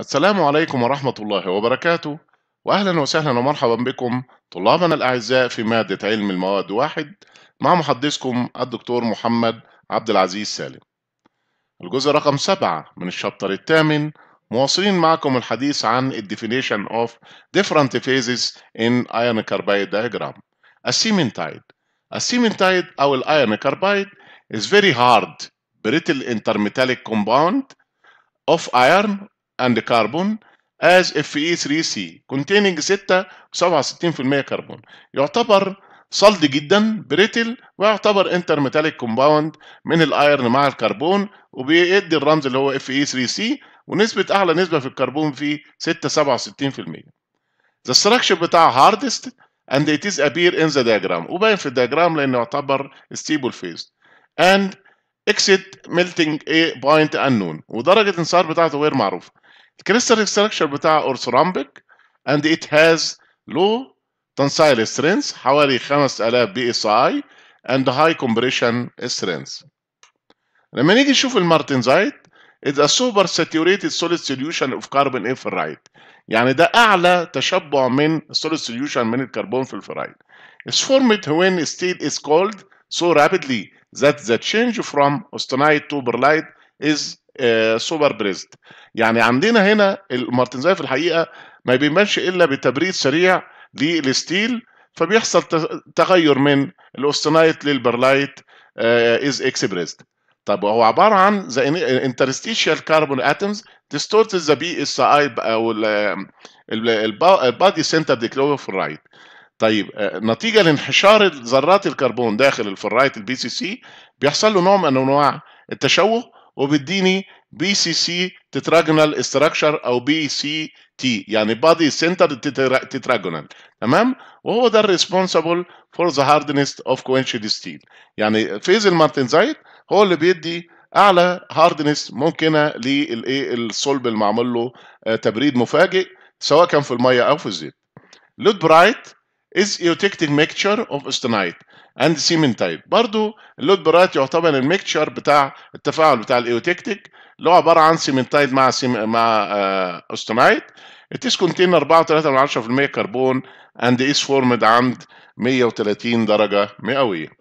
السلام عليكم ورحمة الله وبركاته وأهلا وسهلا ومرحبا بكم طلابنا الأعزاء في مادة علم المواد واحد مع محدثكم الدكتور محمد عبد العزيز سالم الجزء رقم سبعة من الشابتر الثامن مواصلين معكم الحديث عن definition of different phases in iron carbide diagram السيمنتايد السيمنتايد أو الايرون كاربايد is very hard brittle intermetallic compound of iron and carbon as Fe3C containing 6 67% كربون يعتبر صلد جدا بريتل ويعتبر انترميتاليك كومباوند من الايرن مع الكربون وبيدي الرمز اللي هو Fe3C ونسبة أعلى نسبة في الكربون فيه 6 67% The structure بتاع hardest and it is appear in the diagram وباين في الدياجرام لأنه يعتبر stable phase and exit melting a point unknown ودرجة انصهار بتاعته غير معروفة crystalline structure بتاع orthorhombic and it has low tensile strength حوالي 5000 psi and high compression strength. لما نيجي نشوف المارتنزايت it's a super saturated solid solution of carbon in ferrite يعني ده أعلى تشبع من solid solution من الكربون في الفرايد. It's formed when steel is cooled so rapidly that the change from austenite to perlite is آه، سوبر بريزد يعني عندنا هنا المارتنزاي في الحقيقه ما بيبانش الا بتبريد سريع للستيل فبيحصل تغير من الاوستنايت للبرلايت آه، از اكسبريسد طب هو عباره عن انترستيشال كاربون اتمز ديستورت ذا بي اس اي او البادي سنتر ديكلوفر في الرايت طيب آه، نتيجه لانحشار ذرات الكربون داخل الفرايت البي سي سي بيحصل له نوع من انواع التشوه وبيديني بي سي سي تتراجونال استراكشر او بي سي تي يعني بادي سنتر تتراجونال تمام وهو ده الريسبونسبل فور ذا هاردنس اوف كوينشد ستيل يعني فيز المارتنزايت هو اللي بيدي اعلى هاردنس ممكنه للايه الصلب اللي معمول له آه، تبريد مفاجئ سواء كان في الميه او في الزيت لود برايت is eutectic mixture of austenite اند سيمن تايب برضو اللود برايت يعتبر الميكتشر بتاع التفاعل بتاع الايوتكتيك اللي هو عباره عن سيمنتايد مع سيم... مع آه... التيس كونتينر 4.3 كربون اند از فورمد عند 130 درجه مئويه